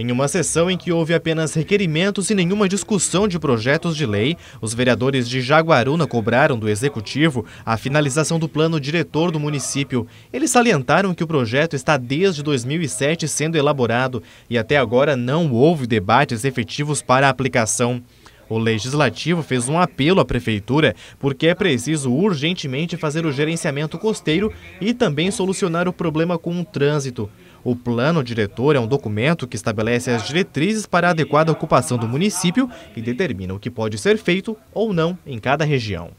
Em uma sessão em que houve apenas requerimentos e nenhuma discussão de projetos de lei, os vereadores de Jaguaruna cobraram do executivo a finalização do plano diretor do município. Eles salientaram que o projeto está desde 2007 sendo elaborado e até agora não houve debates efetivos para a aplicação. O legislativo fez um apelo à prefeitura porque é preciso urgentemente fazer o gerenciamento costeiro e também solucionar o problema com o trânsito. O plano diretor é um documento que estabelece as diretrizes para a adequada ocupação do município e determina o que pode ser feito ou não em cada região.